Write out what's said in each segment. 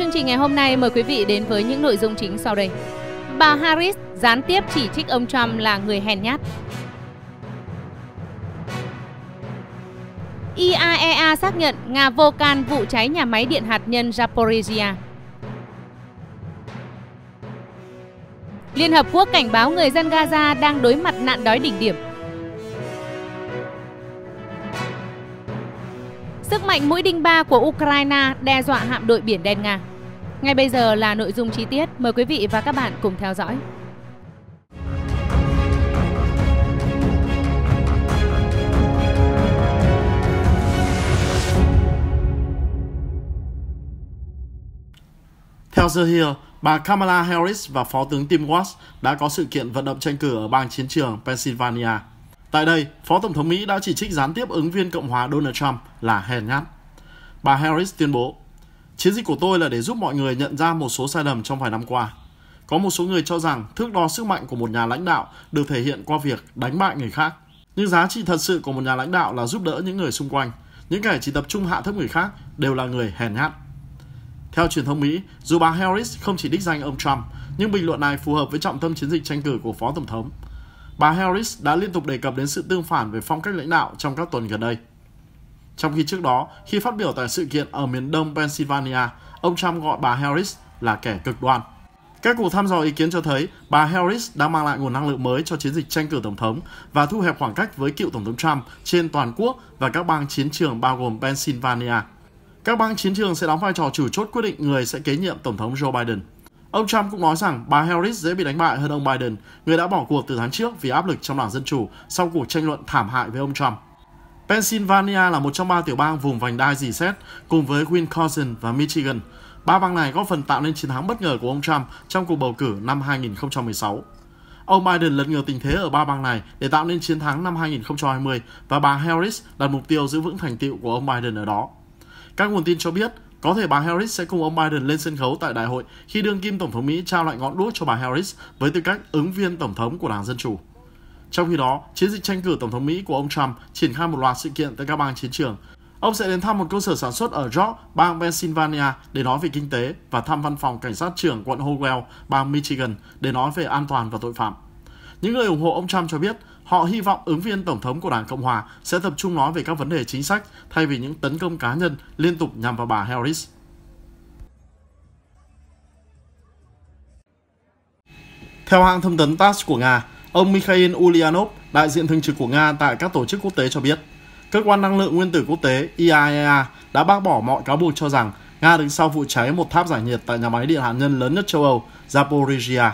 chương trình ngày hôm nay mời quý vị đến với những nội dung chính sau đây. Bà Harris gián tiếp chỉ trích ông Trump là người hèn nhát. IAEA e xác nhận Nga vô can vụ cháy nhà máy điện hạt nhân Zaporizhia. Liên Hợp Quốc cảnh báo người dân Gaza đang đối mặt nạn đói đỉnh điểm. Sức mạnh mũi đinh ba của Ukraine đe dọa hạm đội biển đen Nga. Ngay bây giờ là nội dung chi tiết, mời quý vị và các bạn cùng theo dõi. Theo The Hill, bà Kamala Harris và Phó tướng Tim Walz đã có sự kiện vận động tranh cử ở bang chiến trường Pennsylvania – Tại đây, Phó Tổng thống Mỹ đã chỉ trích gián tiếp ứng viên Cộng hòa Donald Trump là hèn nhát. Bà Harris tuyên bố, Chiến dịch của tôi là để giúp mọi người nhận ra một số sai lầm trong vài năm qua. Có một số người cho rằng thước đo sức mạnh của một nhà lãnh đạo được thể hiện qua việc đánh bại người khác. Nhưng giá trị thật sự của một nhà lãnh đạo là giúp đỡ những người xung quanh. Những kẻ chỉ tập trung hạ thấp người khác đều là người hèn nhát. Theo truyền thông Mỹ, dù bà Harris không chỉ đích danh ông Trump, nhưng bình luận này phù hợp với trọng tâm chiến dịch tranh cử của Phó Tổng thống – bà Harris đã liên tục đề cập đến sự tương phản về phong cách lãnh đạo trong các tuần gần đây. Trong khi trước đó, khi phát biểu tại sự kiện ở miền đông Pennsylvania, ông Trump gọi bà Harris là kẻ cực đoan. Các cuộc thăm dò ý kiến cho thấy bà Harris đã mang lại nguồn năng lượng mới cho chiến dịch tranh cử tổng thống và thu hẹp khoảng cách với cựu tổng thống Trump trên toàn quốc và các bang chiến trường bao gồm Pennsylvania. Các bang chiến trường sẽ đóng vai trò chủ chốt quyết định người sẽ kế nhiệm tổng thống Joe Biden. Ông Trump cũng nói rằng bà Harris dễ bị đánh bại hơn ông Biden, người đã bỏ cuộc từ tháng trước vì áp lực trong đảng Dân Chủ sau cuộc tranh luận thảm hại với ông Trump. Pennsylvania là một trong ba tiểu bang vùng vành đai dì xét, cùng với Wisconsin và Michigan. Ba bang này góp phần tạo nên chiến thắng bất ngờ của ông Trump trong cuộc bầu cử năm 2016. Ông Biden lật ngược tình thế ở ba bang này để tạo nên chiến thắng năm 2020 và bà Harris đặt mục tiêu giữ vững thành tiệu của ông Biden ở đó. Các nguồn tin cho biết, có thể bà Harris sẽ cùng ông Biden lên sân khấu tại đại hội khi đương kim Tổng thống Mỹ trao lại ngọn đũa cho bà Harris với tư cách ứng viên Tổng thống của Đảng Dân Chủ. Trong khi đó, chiến dịch tranh cử Tổng thống Mỹ của ông Trump triển khai một loạt sự kiện tại các bang chiến trường. Ông sẽ đến thăm một cơ sở sản xuất ở York, bang Pennsylvania để nói về kinh tế và thăm văn phòng cảnh sát trưởng quận Howell, bang Michigan để nói về an toàn và tội phạm. Những người ủng hộ ông Trump cho biết Họ hy vọng ứng viên Tổng thống của Đảng Cộng Hòa sẽ tập trung nói về các vấn đề chính sách thay vì những tấn công cá nhân liên tục nhằm vào bà Harris. Theo hãng thông tấn TASS của Nga, ông Mikhail Ulyanov, đại diện thường trực của Nga tại các tổ chức quốc tế cho biết, Cơ quan Năng lượng Nguyên tử Quốc tế IAEA e đã bác bỏ mọi cáo buộc cho rằng Nga đứng sau vụ cháy một tháp giải nhiệt tại nhà máy điện hạt nhân lớn nhất châu Âu, Zaporizhia,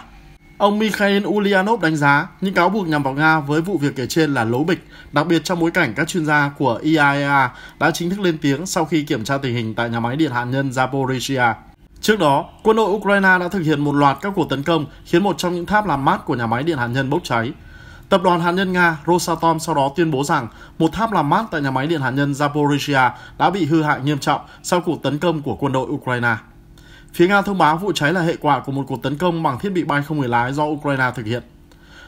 Ông Mikhail Ulyanov đánh giá những cáo buộc nhằm vào Nga với vụ việc kể trên là lố bịch, đặc biệt trong bối cảnh các chuyên gia của IAEA e đã chính thức lên tiếng sau khi kiểm tra tình hình tại nhà máy điện hạt nhân Zaporizhia. Trước đó, quân đội Ukraine đã thực hiện một loạt các cuộc tấn công khiến một trong những tháp làm mát của nhà máy điện hạt nhân bốc cháy. Tập đoàn hạt nhân Nga Rosatom sau đó tuyên bố rằng một tháp làm mát tại nhà máy điện hạt nhân Zaporizhia đã bị hư hại nghiêm trọng sau cuộc tấn công của quân đội Ukraine. Phía Nga thông báo vụ cháy là hệ quả của một cuộc tấn công bằng thiết bị bay không người lái do Ukraine thực hiện.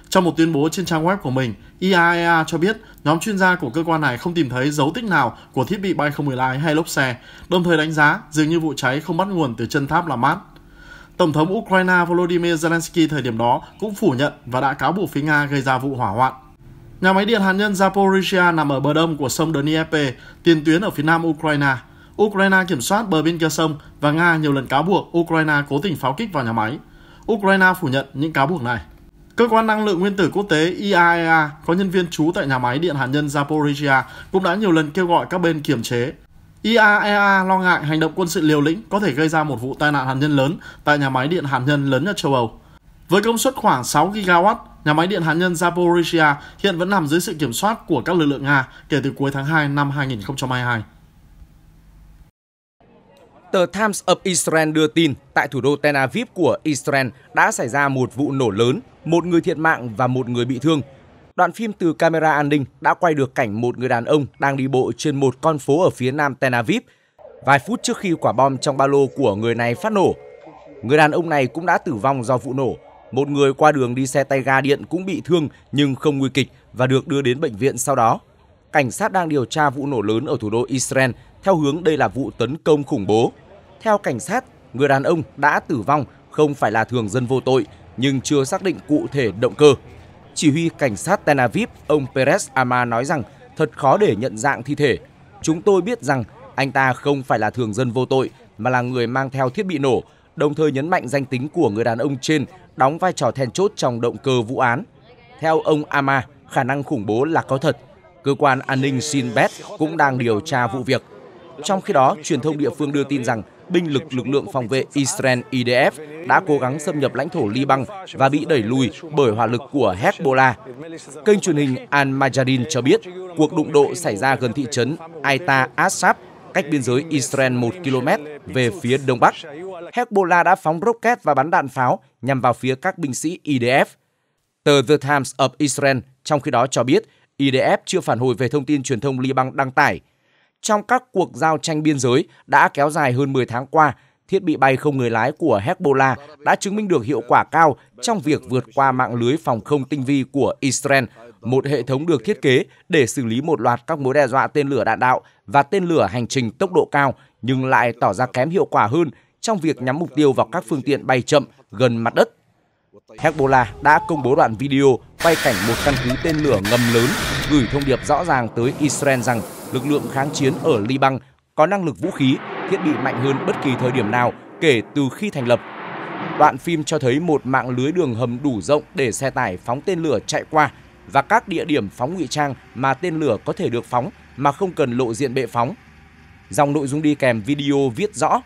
Trong một tuyên bố trên trang web của mình, IAEA e cho biết nhóm chuyên gia của cơ quan này không tìm thấy dấu tích nào của thiết bị bay không người lái hay lốp xe, đồng thời đánh giá dường như vụ cháy không bắt nguồn từ chân tháp làm Mát. Tổng thống Ukraine Volodymyr Zelensky thời điểm đó cũng phủ nhận và đã cáo buộc phía Nga gây ra vụ hỏa hoạn. Nhà máy điện hạt nhân Zaporizhia nằm ở bờ đông của sông Dnieper, tiền tuyến ở phía nam Ukraine. Ukraine kiểm soát bờ bên kia sông và Nga nhiều lần cáo buộc Ukraine cố tình pháo kích vào nhà máy. Ukraine phủ nhận những cáo buộc này. Cơ quan năng lượng nguyên tử quốc tế IAEA e có nhân viên trú tại nhà máy điện hạt nhân Zaporizhia cũng đã nhiều lần kêu gọi các bên kiềm chế. IAEA e lo ngại hành động quân sự liều lĩnh có thể gây ra một vụ tai nạn hạt nhân lớn tại nhà máy điện hạt nhân lớn nhất châu Âu. Với công suất khoảng 6 gigawatt, nhà máy điện hạt nhân Zaporizhia hiện vẫn nằm dưới sự kiểm soát của các lực lượng Nga kể từ cuối tháng 2 năm 2022. Tờ Times of Israel đưa tin tại thủ đô Tel Aviv của Israel đã xảy ra một vụ nổ lớn, một người thiệt mạng và một người bị thương. Đoạn phim từ camera an ninh đã quay được cảnh một người đàn ông đang đi bộ trên một con phố ở phía nam Tel Aviv. Vài phút trước khi quả bom trong ba lô của người này phát nổ, người đàn ông này cũng đã tử vong do vụ nổ. Một người qua đường đi xe tay ga điện cũng bị thương nhưng không nguy kịch và được đưa đến bệnh viện sau đó. Cảnh sát đang điều tra vụ nổ lớn ở thủ đô Israel theo hướng đây là vụ tấn công khủng bố. Theo cảnh sát, người đàn ông đã tử vong không phải là thường dân vô tội nhưng chưa xác định cụ thể động cơ. Chỉ huy cảnh sát Tel Aviv, ông Perez Ama nói rằng thật khó để nhận dạng thi thể. Chúng tôi biết rằng anh ta không phải là thường dân vô tội mà là người mang theo thiết bị nổ, đồng thời nhấn mạnh danh tính của người đàn ông trên đóng vai trò then chốt trong động cơ vụ án. Theo ông Ama, khả năng khủng bố là có thật. Cơ quan an ninh Sinbad cũng đang điều tra vụ việc. Trong khi đó, truyền thông địa phương đưa tin rằng binh lực lực lượng phòng vệ Israel IDF đã cố gắng xâm nhập lãnh thổ Liban và bị đẩy lùi bởi hỏa lực của Hezbollah. Kênh truyền hình Al-Majadin cho biết cuộc đụng độ xảy ra gần thị trấn Aita Asab cách biên giới Israel 1 km về phía đông bắc. Hezbollah đã phóng rocket và bắn đạn pháo nhằm vào phía các binh sĩ IDF. Tờ The Times of Israel trong khi đó cho biết IDF chưa phản hồi về thông tin truyền thông Liban đăng tải – trong các cuộc giao tranh biên giới đã kéo dài hơn 10 tháng qua, thiết bị bay không người lái của Hezbollah đã chứng minh được hiệu quả cao trong việc vượt qua mạng lưới phòng không tinh vi của Israel, một hệ thống được thiết kế để xử lý một loạt các mối đe dọa tên lửa đạn đạo và tên lửa hành trình tốc độ cao nhưng lại tỏ ra kém hiệu quả hơn trong việc nhắm mục tiêu vào các phương tiện bay chậm gần mặt đất. Hezbollah đã công bố đoạn video quay cảnh một căn cứ tên lửa ngầm lớn gửi thông điệp rõ ràng tới Israel rằng lực lượng kháng chiến ở Liban có năng lực vũ khí, thiết bị mạnh hơn bất kỳ thời điểm nào kể từ khi thành lập. Đoạn phim cho thấy một mạng lưới đường hầm đủ rộng để xe tải phóng tên lửa chạy qua và các địa điểm phóng ngụy trang mà tên lửa có thể được phóng mà không cần lộ diện bệ phóng. Dòng nội dung đi kèm video viết rõ,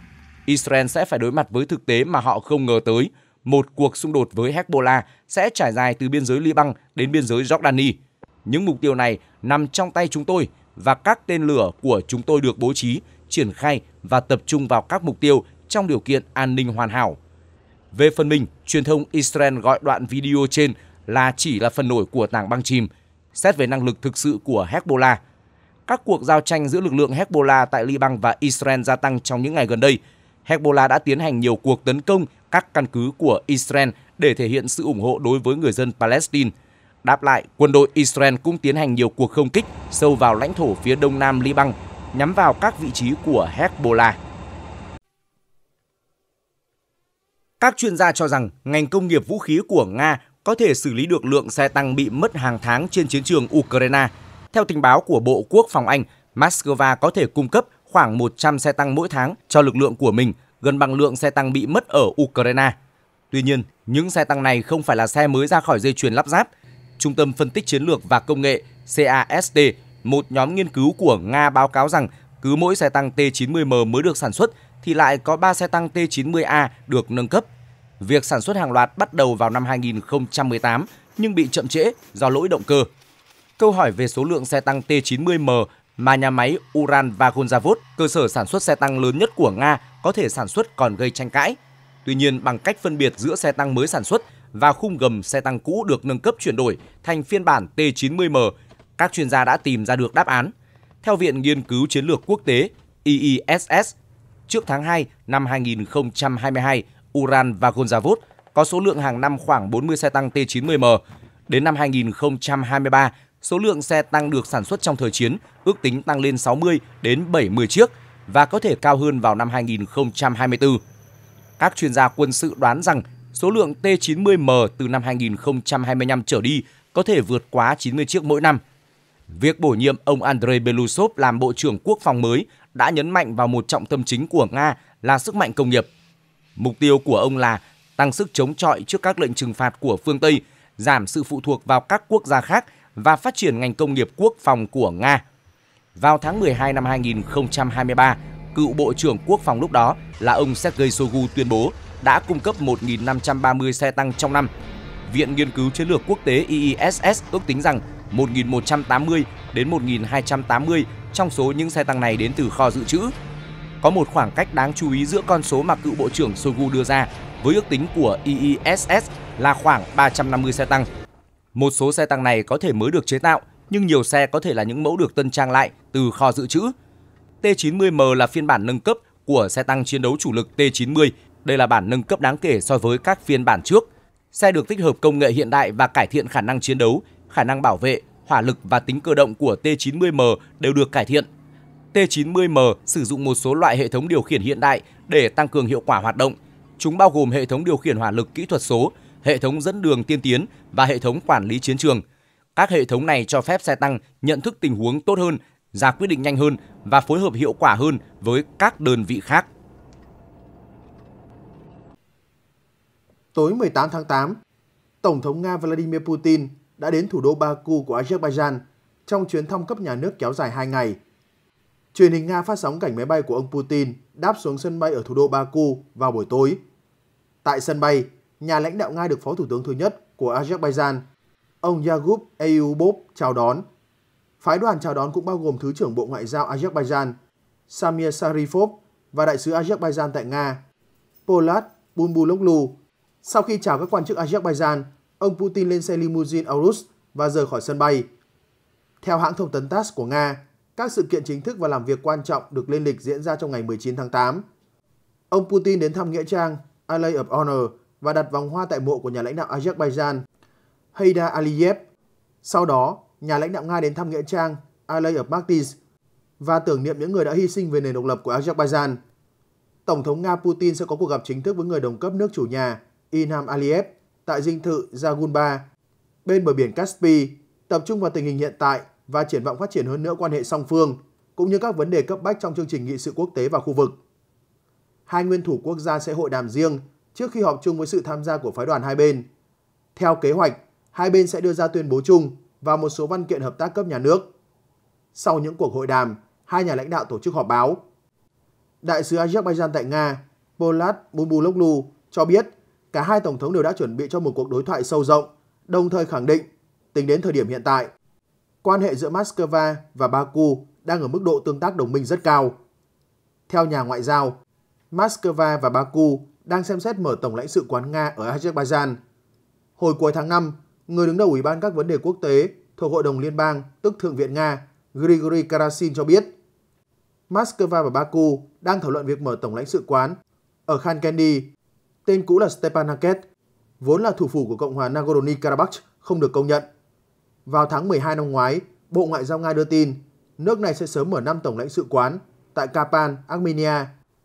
Israel sẽ phải đối mặt với thực tế mà họ không ngờ tới, một cuộc xung đột với Hezbollah sẽ trải dài từ biên giới Liban đến biên giới Jordani. Những mục tiêu này nằm trong tay chúng tôi, và các tên lửa của chúng tôi được bố trí, triển khai và tập trung vào các mục tiêu trong điều kiện an ninh hoàn hảo. Về phần mình, truyền thông Israel gọi đoạn video trên là chỉ là phần nổi của tảng băng chìm, xét về năng lực thực sự của Hezbollah. Các cuộc giao tranh giữa lực lượng Hezbollah tại Liban và Israel gia tăng trong những ngày gần đây. Hezbollah đã tiến hành nhiều cuộc tấn công các căn cứ của Israel để thể hiện sự ủng hộ đối với người dân Palestine – Đáp lại, quân đội Israel cũng tiến hành nhiều cuộc không kích sâu vào lãnh thổ phía đông nam Liban, nhắm vào các vị trí của Hezbollah. Các chuyên gia cho rằng ngành công nghiệp vũ khí của Nga có thể xử lý được lượng xe tăng bị mất hàng tháng trên chiến trường Ukraine. Theo tình báo của Bộ Quốc phòng Anh, Moscow có thể cung cấp khoảng 100 xe tăng mỗi tháng cho lực lượng của mình, gần bằng lượng xe tăng bị mất ở Ukraine. Tuy nhiên, những xe tăng này không phải là xe mới ra khỏi dây chuyền lắp ráp, Trung tâm Phân tích Chiến lược và Công nghệ CAST, một nhóm nghiên cứu của Nga báo cáo rằng cứ mỗi xe tăng T-90M mới được sản xuất thì lại có 3 xe tăng T-90A được nâng cấp. Việc sản xuất hàng loạt bắt đầu vào năm 2018 nhưng bị chậm trễ do lỗi động cơ. Câu hỏi về số lượng xe tăng T-90M mà nhà máy Uran Vagonzavod, cơ sở sản xuất xe tăng lớn nhất của Nga, có thể sản xuất còn gây tranh cãi. Tuy nhiên, bằng cách phân biệt giữa xe tăng mới sản xuất và khung gầm xe tăng cũ được nâng cấp chuyển đổi thành phiên bản T90M, các chuyên gia đã tìm ra được đáp án. Theo Viện Nghiên cứu Chiến lược Quốc tế IISS, trước tháng 2 năm 2022, Uran và Gonzavod có số lượng hàng năm khoảng 40 xe tăng T90M. Đến năm 2023, số lượng xe tăng được sản xuất trong thời chiến ước tính tăng lên 60 đến 70 chiếc và có thể cao hơn vào năm 2024. Các chuyên gia quân sự đoán rằng số lượng T90M từ năm 2025 trở đi có thể vượt quá 90 chiếc mỗi năm. Việc bổ nhiệm ông Andrei Belousov làm Bộ trưởng Quốc phòng mới đã nhấn mạnh vào một trọng tâm chính của Nga là sức mạnh công nghiệp. Mục tiêu của ông là tăng sức chống chọi trước các lệnh trừng phạt của phương Tây, giảm sự phụ thuộc vào các quốc gia khác và phát triển ngành công nghiệp quốc phòng của Nga. Vào tháng 12 năm 2023, cựu Bộ trưởng Quốc phòng lúc đó là ông Sergei Shoigu tuyên bố đã cung cấp 1.530 xe tăng trong năm. Viện Nghiên cứu Chiến lược Quốc tế IISS ước tính rằng 1.180 đến 1.280 trong số những xe tăng này đến từ kho dự trữ. Có một khoảng cách đáng chú ý giữa con số mà cựu Bộ trưởng Shoigu đưa ra với ước tính của IISS là khoảng 350 xe tăng. Một số xe tăng này có thể mới được chế tạo, nhưng nhiều xe có thể là những mẫu được tân trang lại từ kho dự trữ. T-90M là phiên bản nâng cấp của xe tăng chiến đấu chủ lực T-90 đây là bản nâng cấp đáng kể so với các phiên bản trước. Xe được tích hợp công nghệ hiện đại và cải thiện khả năng chiến đấu, khả năng bảo vệ, hỏa lực và tính cơ động của T90M đều được cải thiện. T90M sử dụng một số loại hệ thống điều khiển hiện đại để tăng cường hiệu quả hoạt động. Chúng bao gồm hệ thống điều khiển hỏa lực kỹ thuật số, hệ thống dẫn đường tiên tiến và hệ thống quản lý chiến trường. Các hệ thống này cho phép xe tăng nhận thức tình huống tốt hơn, ra quyết định nhanh hơn và phối hợp hiệu quả hơn với các đơn vị khác. tối 18 tháng 8, Tổng thống Nga Vladimir Putin đã đến thủ đô Baku của Azerbaijan trong chuyến thăm cấp nhà nước kéo dài 2 ngày. Truyền hình Nga phát sóng cảnh máy bay của ông Putin đáp xuống sân bay ở thủ đô Baku vào buổi tối. Tại sân bay, nhà lãnh đạo Nga được Phó Thủ tướng thứ nhất của Azerbaijan, ông Yagub Eyubov chào đón. Phái đoàn chào đón cũng bao gồm Thứ trưởng Bộ Ngoại giao Azerbaijan Samir Sarifov và Đại sứ Azerbaijan tại Nga, Polat Bulbuloglu sau khi chào các quan chức Azerbaijan, ông Putin lên xe limousine Aurus và rời khỏi sân bay. Theo hãng thông tấn TASS của Nga, các sự kiện chính thức và làm việc quan trọng được lên lịch diễn ra trong ngày 19 tháng 8. Ông Putin đến thăm nghĩa trang Alley of Honor và đặt vòng hoa tại mộ của nhà lãnh đạo Azerbaijan Heydar Aliyev. Sau đó, nhà lãnh đạo Nga đến thăm nghĩa trang Alley of Martyrs và tưởng niệm những người đã hy sinh về nền độc lập của Azerbaijan. Tổng thống Nga Putin sẽ có cuộc gặp chính thức với người đồng cấp nước chủ nhà Inham Aliyev tại dinh thự Zagunba bên bờ biển Caspi tập trung vào tình hình hiện tại và triển vọng phát triển hơn nữa quan hệ song phương cũng như các vấn đề cấp bách trong chương trình nghị sự quốc tế và khu vực. Hai nguyên thủ quốc gia sẽ hội đàm riêng trước khi họp chung với sự tham gia của phái đoàn hai bên. Theo kế hoạch, hai bên sẽ đưa ra tuyên bố chung và một số văn kiện hợp tác cấp nhà nước. Sau những cuộc hội đàm, hai nhà lãnh đạo tổ chức họp báo. Đại sứ Azerbaijan tại Nga, Polat Bulbuloglu cho biết cả hai tổng thống đều đã chuẩn bị cho một cuộc đối thoại sâu rộng, đồng thời khẳng định, tính đến thời điểm hiện tại, quan hệ giữa Moscow và Baku đang ở mức độ tương tác đồng minh rất cao. Theo nhà ngoại giao, Moscow và Baku đang xem xét mở tổng lãnh sự quán Nga ở Azerbaijan. Hồi cuối tháng 5, người đứng đầu Ủy ban các vấn đề quốc tế thuộc Hội đồng Liên bang, tức Thượng viện Nga, Grigory Karasin cho biết, Moscow và Baku đang thảo luận việc mở tổng lãnh sự quán ở Khan tên cũ là Stepanakert, vốn là thủ phủ của Cộng hòa Nagorno-Karabakh, không được công nhận. Vào tháng 12 năm ngoái, Bộ Ngoại giao Nga đưa tin nước này sẽ sớm mở năm tổng lãnh sự quán tại Kapan, Armenia,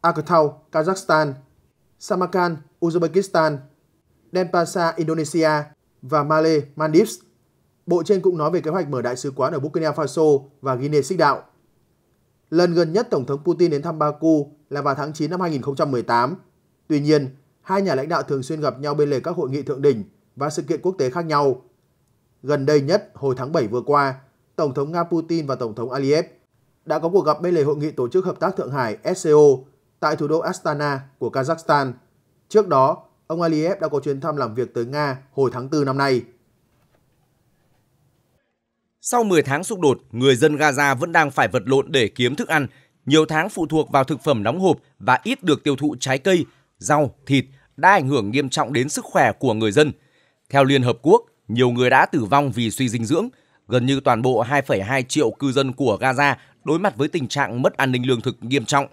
Akhtau, Kazakhstan, Samarkand, Uzbekistan, Denpasar, Indonesia và Male, Maldives. Bộ trên cũng nói về kế hoạch mở đại sứ quán ở Burkina Faso và Guinea Xích Đạo. Lần gần nhất Tổng thống Putin đến thăm Baku là vào tháng 9 năm 2018. Tuy nhiên, hai nhà lãnh đạo thường xuyên gặp nhau bên lề các hội nghị thượng đỉnh và sự kiện quốc tế khác nhau. Gần đây nhất, hồi tháng 7 vừa qua, Tổng thống Nga Putin và Tổng thống Aliyev đã có cuộc gặp bên lề hội nghị tổ chức hợp tác Thượng Hải SCO tại thủ đô Astana của Kazakhstan. Trước đó, ông Aliyev đã có chuyến thăm làm việc tới Nga hồi tháng 4 năm nay. Sau 10 tháng xung đột, người dân Gaza vẫn đang phải vật lộn để kiếm thức ăn, nhiều tháng phụ thuộc vào thực phẩm đóng hộp và ít được tiêu thụ trái cây, rau, thịt đã ảnh hưởng nghiêm trọng đến sức khỏe của người dân. Theo Liên Hợp Quốc, nhiều người đã tử vong vì suy dinh dưỡng. Gần như toàn bộ 2,2 triệu cư dân của Gaza đối mặt với tình trạng mất an ninh lương thực nghiêm trọng.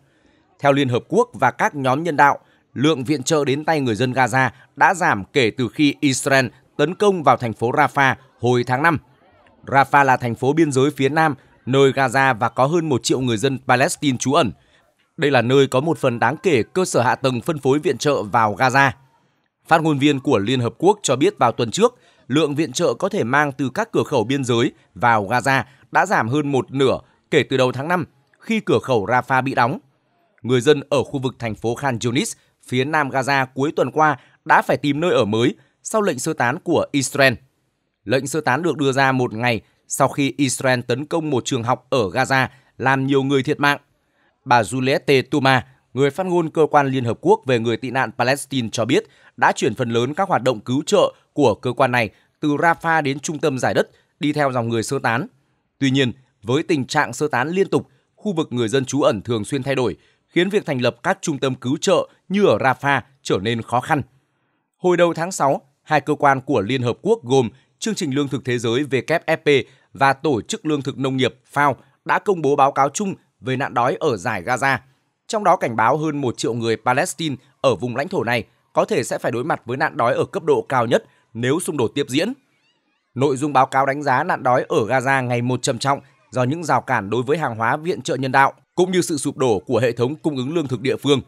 Theo Liên Hợp Quốc và các nhóm nhân đạo, lượng viện trợ đến tay người dân Gaza đã giảm kể từ khi Israel tấn công vào thành phố Rafah hồi tháng 5. Rafah là thành phố biên giới phía nam, nơi Gaza và có hơn 1 triệu người dân Palestine trú ẩn – đây là nơi có một phần đáng kể cơ sở hạ tầng phân phối viện trợ vào Gaza. Phát ngôn viên của Liên Hợp Quốc cho biết vào tuần trước, lượng viện trợ có thể mang từ các cửa khẩu biên giới vào Gaza đã giảm hơn một nửa kể từ đầu tháng 5 khi cửa khẩu Rafah bị đóng. Người dân ở khu vực thành phố Khan Yunis, phía nam Gaza cuối tuần qua đã phải tìm nơi ở mới sau lệnh sơ tán của Israel. Lệnh sơ tán được đưa ra một ngày sau khi Israel tấn công một trường học ở Gaza làm nhiều người thiệt mạng – bà Juliette Tuma, người phát ngôn cơ quan Liên Hợp Quốc về người tị nạn Palestine cho biết đã chuyển phần lớn các hoạt động cứu trợ của cơ quan này từ Rafah đến trung tâm giải đất đi theo dòng người sơ tán. Tuy nhiên, với tình trạng sơ tán liên tục, khu vực người dân trú ẩn thường xuyên thay đổi, khiến việc thành lập các trung tâm cứu trợ như ở Rafah trở nên khó khăn. Hồi đầu tháng 6, hai cơ quan của Liên Hợp Quốc gồm Chương trình Lương thực Thế giới WFP và Tổ chức Lương thực Nông nghiệp FAO đã công bố báo cáo chung về nạn đói ở giải Gaza, trong đó cảnh báo hơn 1 triệu người Palestine ở vùng lãnh thổ này có thể sẽ phải đối mặt với nạn đói ở cấp độ cao nhất nếu xung đột tiếp diễn. Nội dung báo cáo đánh giá nạn đói ở Gaza ngày một trầm trọng do những rào cản đối với hàng hóa viện trợ nhân đạo cũng như sự sụp đổ của hệ thống cung ứng lương thực địa phương.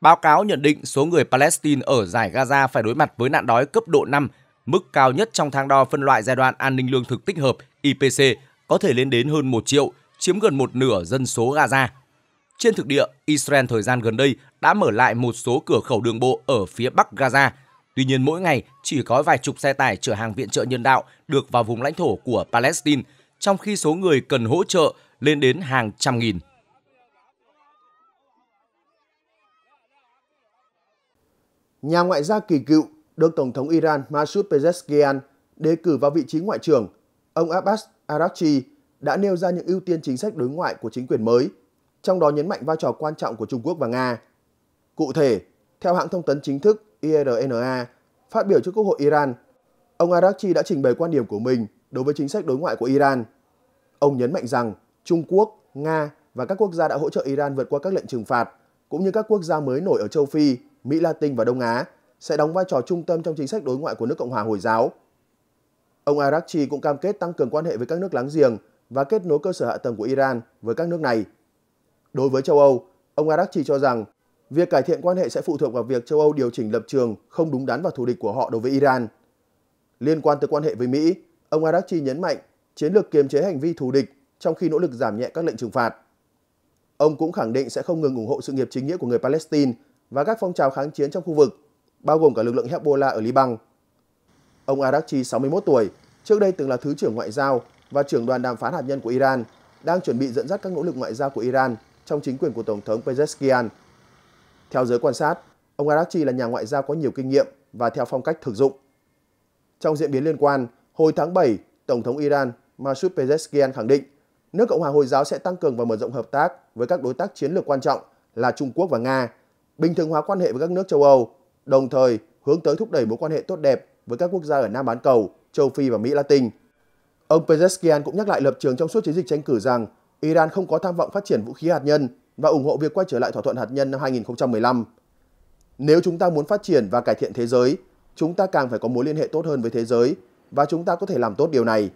Báo cáo nhận định số người Palestine ở giải Gaza phải đối mặt với nạn đói cấp độ 5, mức cao nhất trong thang đo phân loại giai đoạn an ninh lương thực tích hợp IPC có thể lên đến hơn 1 triệu, chiếm gần một nửa dân số Gaza. Trên thực địa, Israel thời gian gần đây đã mở lại một số cửa khẩu đường bộ ở phía bắc Gaza. Tuy nhiên mỗi ngày chỉ có vài chục xe tải chở hàng viện trợ nhân đạo được vào vùng lãnh thổ của Palestine, trong khi số người cần hỗ trợ lên đến hàng trăm nghìn. Nhà ngoại giao kỳ cựu được Tổng thống Iran Masoud Pezeshkian đề cử vào vị trí ngoại trưởng. Ông Abbas Araghchi đã nêu ra những ưu tiên chính sách đối ngoại của chính quyền mới, trong đó nhấn mạnh vai trò quan trọng của Trung Quốc và Nga. Cụ thể, theo hãng thông tấn chính thức IRNA, phát biểu trước Quốc hội Iran, ông Arakchi đã trình bày quan điểm của mình đối với chính sách đối ngoại của Iran. Ông nhấn mạnh rằng Trung Quốc, Nga và các quốc gia đã hỗ trợ Iran vượt qua các lệnh trừng phạt, cũng như các quốc gia mới nổi ở châu Phi, Mỹ Latin và Đông Á sẽ đóng vai trò trung tâm trong chính sách đối ngoại của nước Cộng hòa Hồi giáo. Ông Arakchi cũng cam kết tăng cường quan hệ với các nước láng giềng và kết nối cơ sở hạ tầng của Iran với các nước này. Đối với châu Âu, ông Arakchi cho rằng việc cải thiện quan hệ sẽ phụ thuộc vào việc châu Âu điều chỉnh lập trường không đúng đắn và thù địch của họ đối với Iran. Liên quan tới quan hệ với Mỹ, ông Arakchi nhấn mạnh chiến lược kiềm chế hành vi thù địch trong khi nỗ lực giảm nhẹ các lệnh trừng phạt. Ông cũng khẳng định sẽ không ngừng ủng hộ sự nghiệp chính nghĩa của người Palestine và các phong trào kháng chiến trong khu vực, bao gồm cả lực lượng Hezbollah ở Liban. Ông Arakchi, 61 tuổi, trước đây từng là Thứ trưởng Ngoại giao và trưởng đoàn đàm phán hạt nhân của Iran đang chuẩn bị dẫn dắt các nỗ lực ngoại giao của Iran trong chính quyền của Tổng thống Pezeshkian. Theo giới quan sát, ông Arachi là nhà ngoại giao có nhiều kinh nghiệm và theo phong cách thực dụng. Trong diễn biến liên quan, hồi tháng 7, Tổng thống Iran Masoud Pezeshkian khẳng định nước Cộng hòa Hồi giáo sẽ tăng cường và mở rộng hợp tác với các đối tác chiến lược quan trọng là Trung Quốc và Nga, bình thường hóa quan hệ với các nước châu Âu, đồng thời hướng tới thúc đẩy mối quan hệ tốt đẹp với các quốc gia ở Nam bán cầu, châu Phi và Mỹ Latin. Ông Pezeshkian cũng nhắc lại lập trường trong suốt chiến dịch tranh cử rằng Iran không có tham vọng phát triển vũ khí hạt nhân và ủng hộ việc quay trở lại thỏa thuận hạt nhân năm 2015. Nếu chúng ta muốn phát triển và cải thiện thế giới, chúng ta càng phải có mối liên hệ tốt hơn với thế giới và chúng ta có thể làm tốt điều này.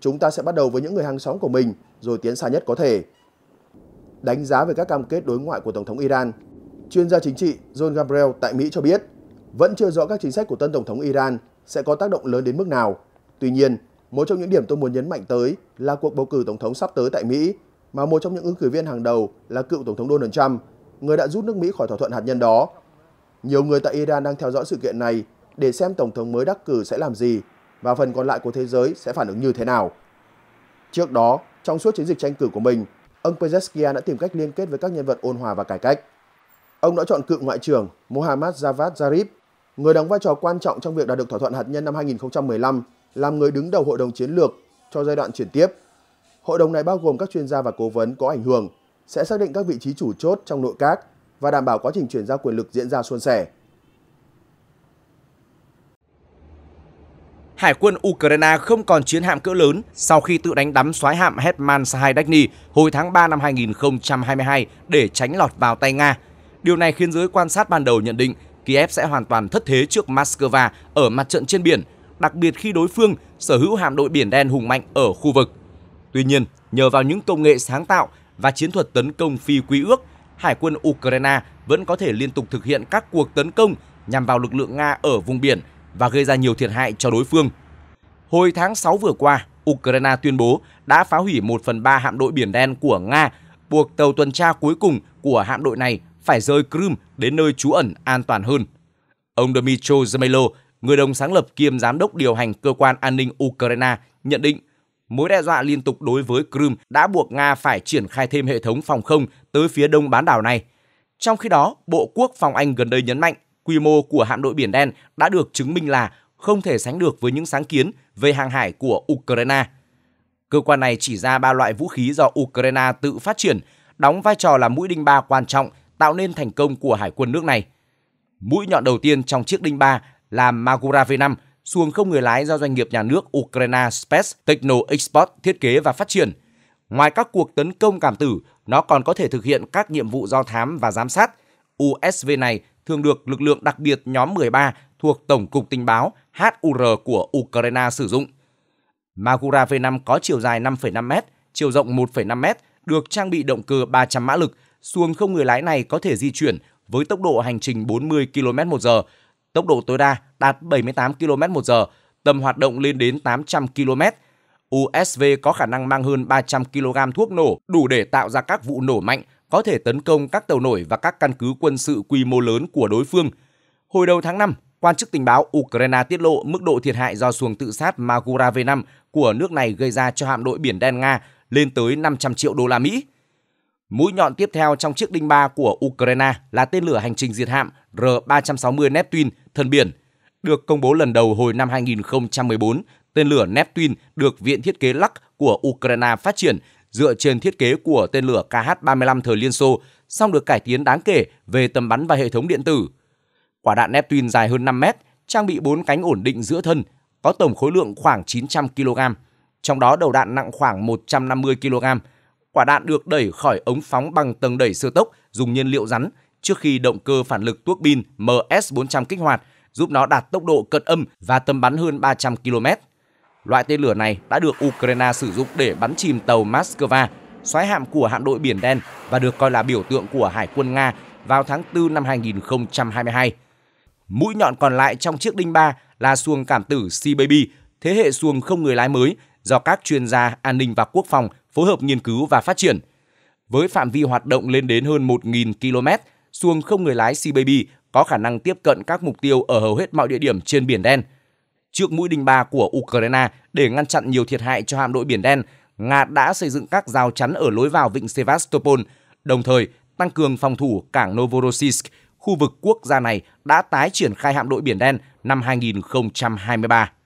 Chúng ta sẽ bắt đầu với những người hàng xóm của mình rồi tiến xa nhất có thể. Đánh giá về các cam kết đối ngoại của Tổng thống Iran, chuyên gia chính trị John Gabriel tại Mỹ cho biết vẫn chưa rõ các chính sách của tân Tổng thống Iran sẽ có tác động lớn đến mức nào. Tuy nhiên, một trong những điểm tôi muốn nhấn mạnh tới là cuộc bầu cử tổng thống sắp tới tại Mỹ, mà một trong những ứng cử viên hàng đầu là cựu tổng thống Donald Trump, người đã rút nước Mỹ khỏi thỏa thuận hạt nhân đó. Nhiều người tại Iran đang theo dõi sự kiện này để xem tổng thống mới đắc cử sẽ làm gì và phần còn lại của thế giới sẽ phản ứng như thế nào. Trước đó, trong suốt chiến dịch tranh cử của mình, ông Pezeskian đã tìm cách liên kết với các nhân vật ôn hòa và cải cách. Ông đã chọn cựu ngoại trưởng Mohammad Javad Zarif, người đóng vai trò quan trọng trong việc đạt được thỏa thuận hạt nhân năm 2015 làm người đứng đầu hội đồng chiến lược cho giai đoạn chuyển tiếp. Hội đồng này bao gồm các chuyên gia và cố vấn có ảnh hưởng, sẽ xác định các vị trí chủ chốt trong nội các và đảm bảo quá trình chuyển giao quyền lực diễn ra suôn sẻ. Hải quân Ukraine không còn chiến hạm cỡ lớn sau khi tự đánh đắm xoái hạm Hetman Sahaidachny hồi tháng 3 năm 2022 để tránh lọt vào tay Nga. Điều này khiến giới quan sát ban đầu nhận định Kiev sẽ hoàn toàn thất thế trước Moscow ở mặt trận trên biển đặc biệt khi đối phương sở hữu hạm đội biển đen hùng mạnh ở khu vực. Tuy nhiên, nhờ vào những công nghệ sáng tạo và chiến thuật tấn công phi quy ước, Hải quân Ukraine vẫn có thể liên tục thực hiện các cuộc tấn công nhằm vào lực lượng Nga ở vùng biển và gây ra nhiều thiệt hại cho đối phương. Hồi tháng 6 vừa qua, Ukraine tuyên bố đã phá hủy 1 phần 3 hạm đội biển đen của Nga, buộc tàu tuần tra cuối cùng của hạm đội này phải rời Crimea đến nơi trú ẩn an toàn hơn. Ông Dmytro Zemelo, người đồng sáng lập kiêm giám đốc điều hành cơ quan an ninh Ukraine, nhận định mối đe dọa liên tục đối với Crimea đã buộc Nga phải triển khai thêm hệ thống phòng không tới phía đông bán đảo này. Trong khi đó, Bộ Quốc phòng Anh gần đây nhấn mạnh quy mô của hạm đội Biển Đen đã được chứng minh là không thể sánh được với những sáng kiến về hàng hải của Ukraine. Cơ quan này chỉ ra ba loại vũ khí do Ukraine tự phát triển, đóng vai trò là mũi đinh ba quan trọng tạo nên thành công của hải quân nước này. Mũi nhọn đầu tiên trong chiếc đinh ba làm Magura V5, xuồng không người lái do doanh nghiệp nhà nước Ukraine Space Techno Export thiết kế và phát triển. Ngoài các cuộc tấn công cảm tử, nó còn có thể thực hiện các nhiệm vụ do thám và giám sát. USV này thường được lực lượng đặc biệt nhóm 13 thuộc Tổng cục Tình báo HUR của Ukraine sử dụng. Magura V5 có chiều dài 5,5m, chiều rộng 1,5m, được trang bị động cơ 300 mã lực. Xuồng không người lái này có thể di chuyển với tốc độ hành trình 40 km một giờ tốc độ tối đa đạt 78 km/h, tầm hoạt động lên đến 800 km. USV có khả năng mang hơn 300 kg thuốc nổ đủ để tạo ra các vụ nổ mạnh, có thể tấn công các tàu nổi và các căn cứ quân sự quy mô lớn của đối phương. Hồi đầu tháng 5, quan chức tình báo Ukraine tiết lộ mức độ thiệt hại do xuồng tự sát Magura V5 của nước này gây ra cho hạm đội biển đen Nga lên tới 500 triệu đô la Mỹ. Mũi nhọn tiếp theo trong chiếc đinh ba của Ukraine là tên lửa hành trình diệt hạm R-360 Neptune Thần biển. Được công bố lần đầu hồi năm 2014, tên lửa Neptune được Viện Thiết kế Lắc của Ukraine phát triển dựa trên thiết kế của tên lửa KH-35 thời Liên Xô, song được cải tiến đáng kể về tầm bắn và hệ thống điện tử. Quả đạn Neptune dài hơn 5 mét, trang bị 4 cánh ổn định giữa thân, có tổng khối lượng khoảng 900 kg, trong đó đầu đạn nặng khoảng 150 kg, quả đạn được đẩy khỏi ống phóng bằng tầng đẩy siêu tốc dùng nhiên liệu rắn trước khi động cơ phản lực tuốc bin MS400 kích hoạt, giúp nó đạt tốc độ cận âm và tầm bắn hơn 300 km. Loại tên lửa này đã được Ukraine sử dụng để bắn chìm tàu Moscow, xoáy hạm của hạm đội Biển Đen và được coi là biểu tượng của Hải quân Nga vào tháng 4 năm 2022. Mũi nhọn còn lại trong chiếc Đinh ba là xuồng cảm tử Sea Baby, thế hệ xuồng không người lái mới do các chuyên gia an ninh và quốc phòng phối hợp nghiên cứu và phát triển. Với phạm vi hoạt động lên đến hơn 1.000 km, xuồng không người lái Sea Baby có khả năng tiếp cận các mục tiêu ở hầu hết mọi địa điểm trên Biển Đen. Trước mũi đinh ba của Ukraine để ngăn chặn nhiều thiệt hại cho hạm đội Biển Đen, Nga đã xây dựng các rào chắn ở lối vào vịnh Sevastopol, đồng thời tăng cường phòng thủ cảng Novorossiysk. Khu vực quốc gia này đã tái triển khai hạm đội Biển Đen năm 2023.